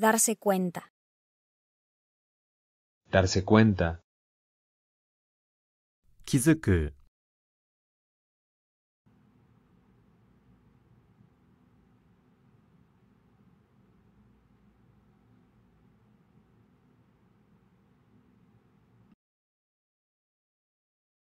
Darse cuenta. Darse cuenta. que